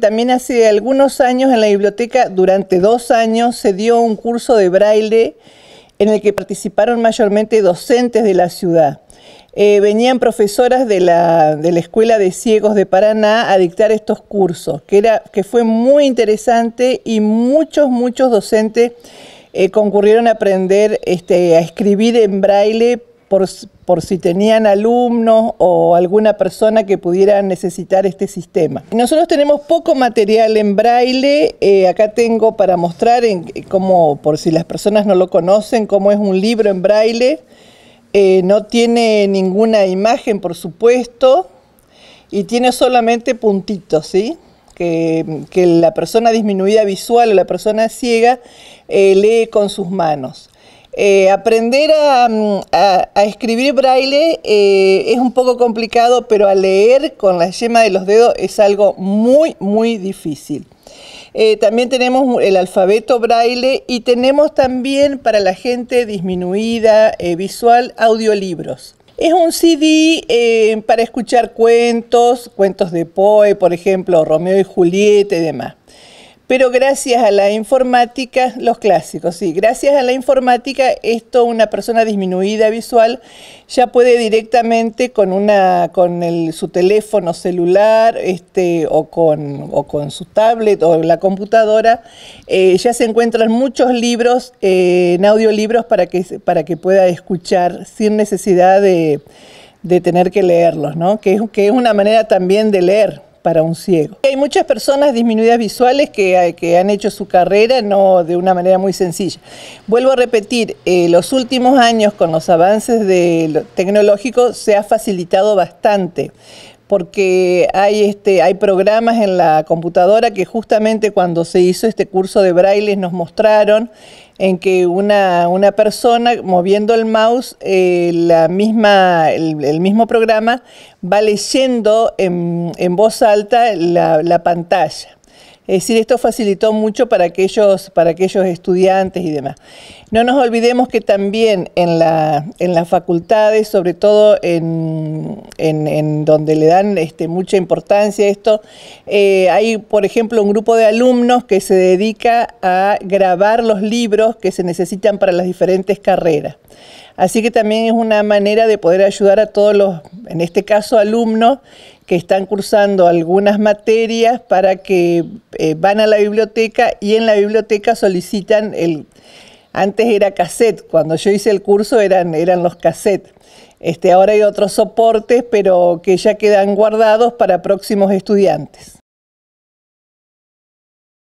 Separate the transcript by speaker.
Speaker 1: También hace algunos años en la biblioteca, durante dos años, se dio un curso de braille en el que participaron mayormente docentes de la ciudad. Eh, venían profesoras de la, Escuela de Ciegos de Paraná a dictar estos cursos, que, era, que fue muy interesante y muchos, muchos docentes eh, concurrieron a aprender este, a escribir en braille por, si tenían alumnos o alguna persona que pudiera necesitar este sistema. Nosotros tenemos poco material en braille, eh, acá tengo para mostrar, en, eh, por si las personas no lo conocen, cómo es un libro en braille. Eh, no tiene ninguna imagen, por supuesto, y tiene solamente puntitos, ¿sí? Que, la persona disminuida visual o la persona ciega lee con sus manos. Eh, aprender mm, a, escribir braille eh, es un poco complicado, pero a leer con la yema de los dedos es algo muy, muy difícil. Eh, también tenemos el alfabeto braille y tenemos también para la gente disminuida visual audiolibros. Es un CD para escuchar cuentos, cuentos de Poe, por ejemplo, Romeo y Julieta y demás pero gracias a la informática, los clásicos, sí, gracias a la informática, esto una persona disminuida visual ya puede directamente con una con su teléfono celular este, o, con, con su tablet o la computadora, eh, ya se encuentran muchos libros eh, en audiolibros para que, para que pueda escuchar sin necesidad de, tener que leerlos, Que, que es una manera también de leer para un ciego. Hay muchas personas disminuidas visuales que, eh, que han hecho su carrera no de una manera muy sencilla. Vuelvo a repetir, eh, los últimos años con los avances tecnológicos se ha facilitado bastante, porque hay, este, hay programas en la computadora que justamente cuando se hizo este curso de braille nos mostraron en que una, una persona moviendo el mouse, eh, la misma, el, mismo programa va leyendo en, en voz alta la, la pantalla. Es decir, esto facilitó mucho para aquellos, para aquellos estudiantes y demás. No nos olvidemos que también en, las facultades, sobre todo en, en, donde le dan este, mucha importancia a esto, eh, hay, por ejemplo, un grupo de alumnos que se dedica a grabar los libros que se necesitan para las diferentes carreras. Así que también es una manera de poder ayudar a todos los, en este caso, alumnos que están cursando algunas materias para que eh, van a la biblioteca y en la biblioteca solicitan el... Antes era cassette, cuando yo hice el curso eran, eran los cassettes. Este, ahora hay otros soportes, pero que ya quedan guardados para próximos estudiantes.